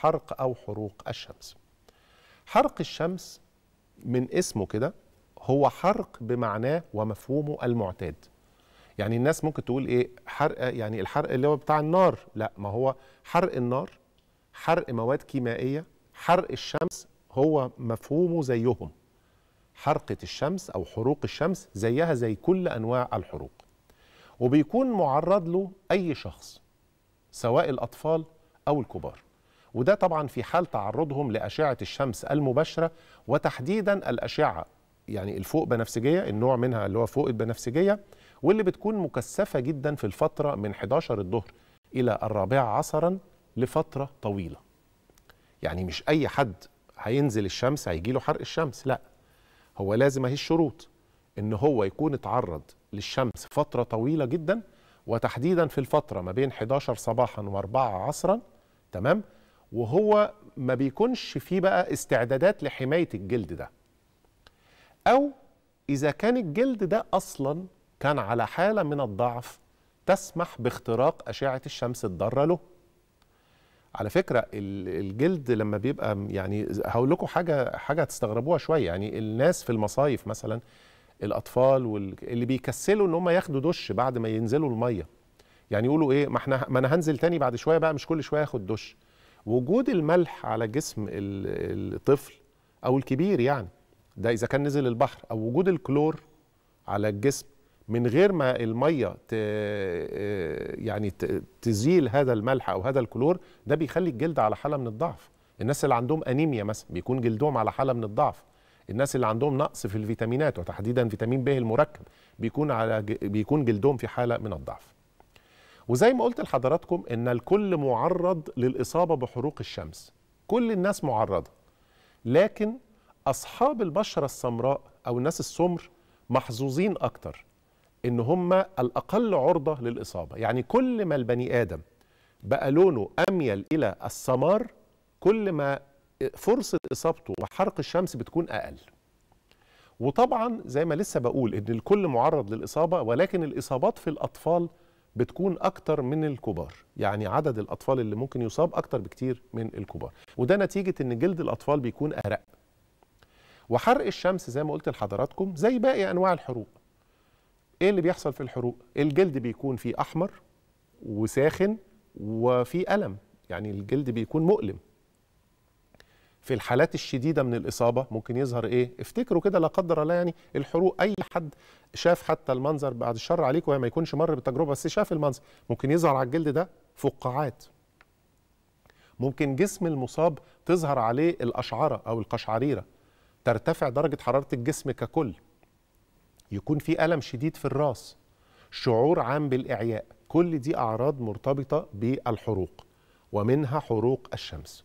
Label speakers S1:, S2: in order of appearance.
S1: حرق أو حروق الشمس حرق الشمس من اسمه كده هو حرق بمعناه ومفهومه المعتاد يعني الناس ممكن تقول ايه حرق يعني الحرق اللي هو بتاع النار لا ما هو حرق النار حرق مواد كيميائيه حرق الشمس هو مفهومه زيهم حرقه الشمس او حروق الشمس زيها زي كل انواع الحروق وبيكون معرض له اي شخص سواء الاطفال او الكبار وده طبعا في حال تعرضهم لأشعة الشمس المباشرة وتحديدا الأشعة يعني الفوق بنفسجية النوع منها اللي هو فوق البنفسجية واللي بتكون مكثفة جدا في الفترة من 11 الظهر إلى الرابعة عصرا لفترة طويلة يعني مش أي حد هينزل الشمس هيجي له حرق الشمس لا هو لازم اهي الشروط ان هو يكون اتعرض للشمس فتره طويله جدا وتحديدا في الفتره ما بين 11 صباحا و4 عصرا تمام وهو ما بيكونش فيه بقى استعدادات لحماية الجلد ده أو إذا كان الجلد ده أصلا كان على حالة من الضعف تسمح باختراق أشعة الشمس الضارة له على فكرة الجلد لما بيبقى يعني هقول لكم حاجة حاجة هتستغربوها شوية يعني الناس في المصايف مثلا الأطفال وال... اللي بيكسلوا إن هم ياخدوا دش بعد ما ينزلوا المية يعني يقولوا إيه ما احنا ما أنا هنزل تاني بعد شوية بقى مش كل شوية آخد دش وجود الملح على جسم الطفل او الكبير يعني ده اذا كان نزل البحر او وجود الكلور على الجسم من غير ما الميه آه، يعني تزيل هذا الملح او هذا الكلور ده بيخلي الجلد على حاله من الضعف الناس اللي عندهم انيميا مثلا بيكون جلدهم على حاله من الضعف الناس اللي عندهم نقص في الفيتامينات وتحديدا فيتامين ب المركب بيكون على بيكون جلدهم في حاله من الضعف وزي ما قلت لحضراتكم ان الكل معرض للاصابه بحروق الشمس كل الناس معرضه لكن اصحاب البشره السمراء او الناس السمر محظوظين اكتر ان هم الاقل عرضه للاصابه يعني كل ما البني ادم بقى لونه اميل الى السمار كل ما فرصه اصابته وحرق الشمس بتكون اقل وطبعا زي ما لسه بقول ان الكل معرض للاصابه ولكن الاصابات في الاطفال بتكون اكتر من الكبار يعني عدد الاطفال اللي ممكن يصاب اكتر بكتير من الكبار وده نتيجه ان جلد الاطفال بيكون ارق وحرق الشمس زي ما قلت لحضراتكم زي باقي انواع الحروق ايه اللي بيحصل في الحروق الجلد بيكون فيه احمر وساخن وفيه الم يعني الجلد بيكون مؤلم في الحالات الشديده من الاصابه ممكن يظهر ايه افتكروا كده لا قدر الله يعني الحروق اي حد شاف حتى المنظر بعد الشر عليكم ما يكونش مر بالتجربه بس شاف المنظر ممكن يظهر على الجلد ده فقاعات ممكن جسم المصاب تظهر عليه الاشعره او القشعريره ترتفع درجه حراره الجسم ككل يكون في الم شديد في الراس شعور عام بالاعياء كل دي اعراض مرتبطه بالحروق ومنها حروق الشمس